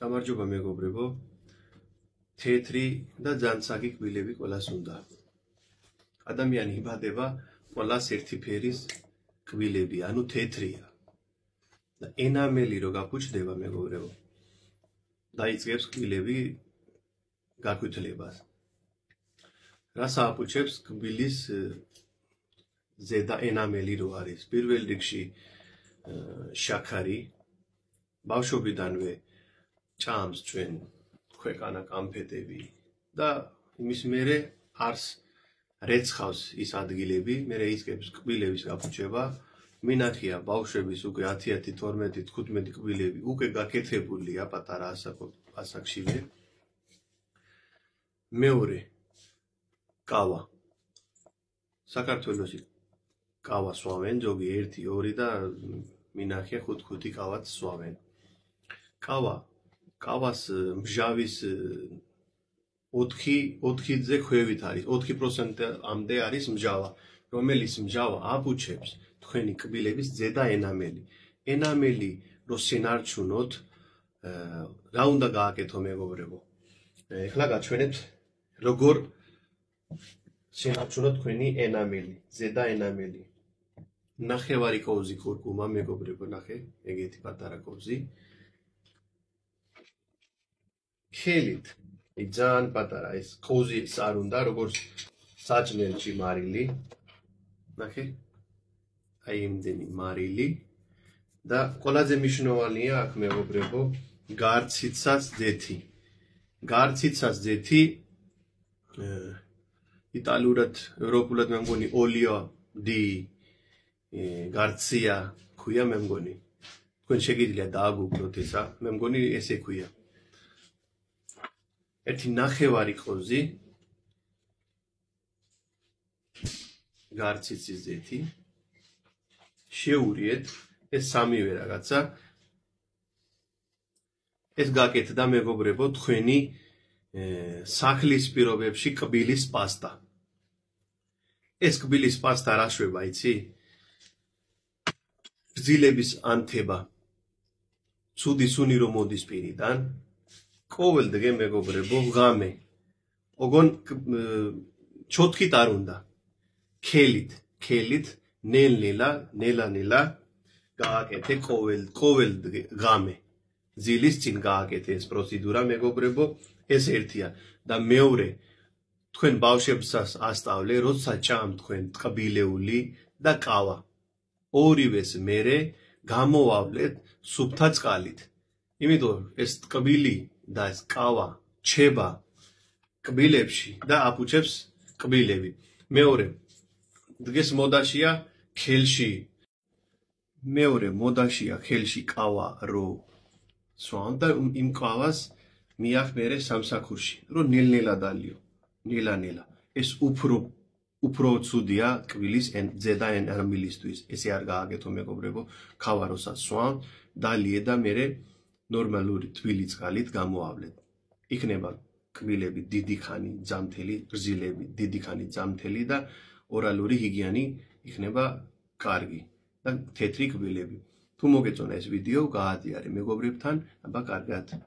გამარჯობა მეგობრებო. თეთრი და ძანცაგი კბილები ყოლას უნდა. ადამიანი იბადება ყოლას ერთი ფერის კბილები, ანუ თეთრია. და ენამელი რო გაფუჭდება მეგობრებო. დაიწყებს კბილები გაკვეთლებას. რას აფუჭებს კბილის ზედა ენამელი რო არის? პირველ რიგში შაქარი ბავშვობიდანვე ჩანს ჩვენ ქვეყანა კამფეტები და იმის მერე არს რეცხავს ის ადგილები, მერე ისგებს კბილების გაფუჩება. მინახია ბავშვების უკვე 10 10 12 15 კბილები უკვე გაკეთებულია პატარა ასაკო ასაკშივე. მეორე კავა. საქართველოსი კავა სვავენ, ზოგი 1 2 და მინახია 5 5 კავაც სვავენ. კავა კავას მჟავის 4 4-ზე ქვევით არის 4%-ამდე არის მჟავა რომელიც მჟავა აბუჩებს თქვენი კბილების ზედა ენამელი ენამელი რო შენარჩუნოთ რა უნდა გააკეთო მეგობრებო ეხლა გაჩვენებთ როგორ შენარჩუნოთ თქვენი ენამელი ზედა ენამელი ნახევარი კოვზი კურკუმა მეგობრებო ნახე ეგეთი პატარა კოვზი ხელით ი ძალიან პატარა ეს კოზი არ უნდა როგორც საჭმელში მარილი ნახე აი იმდენი მარილი და ყველაზე მნიშვნელოვანია აქ მეუბრებო გარციცას ძეთი გარციცას ძეთი იტალიურად ევროპულად მე მგონი ოლიო დი გარცია ქვია მე მგონი თქვენ შეგიძლია დააგუგლოთ ესა მე მგონი ესე ქვია ერთი ნახევარი ყოზი გარციცის ზეთი შეურიეთ ეს სამივე რაღაცა ეს გაკეთდა მეგობრებო თქვენი სახლის პირობებში კბილის პასტა ეს კბილის პასტა რაშובה იცი ძილების ანთება ცუდი სუნი რომ მოდის პირიდან ყოველ დღე მეგობრებო ღამე ოღონ ჩოთქით არ უნდა ქელით ქელით ნელ-ნელა ნელა-ნელა გააკეთე ყოველ ყოველ დღე ღამე ზილის წინ გააკეთე ეს პროცედურა მეგობრებო ეს ერთია და მეორე თქვენ ბავშვებსაც ასწავლე როცა ჭამთ თქვენ ტყბილეული და ყავა ორივეს მერე გამოავლეთ სუფთა წყალით იმიტომ ეს ტკბილი და ეს კავა ჩება კბილებში და აფუჩებს კბილები. მეორე დღეს მოდაშია ხელში. მეორე მოდაშია ხელში კავა რო სვამდა იმ კავას მიახმერე სამსაკურში, რო ნელ-ნელა დალიო, ნელა-ნელა. ეს უფრო უფრო ცუდია კვილის ან ზედა ენერგიისთვის. ესე არ გააკეთო მეგობრებო, ქავაროსაც სვამ, დალიე და მეერე ნორმალური თვილი წყალით გამოავლეთ. იქნება კბილები დიდი ხანი, ძამთელი, რძილები დიდი ხანი, ძამთელი და ორალური ჰიგიენი იქნება კარგი და თეთრი კბილები. თუ მოგეწონა ეს ვიდეო, გააზიარე მეგობრებთან, აბა კარგად.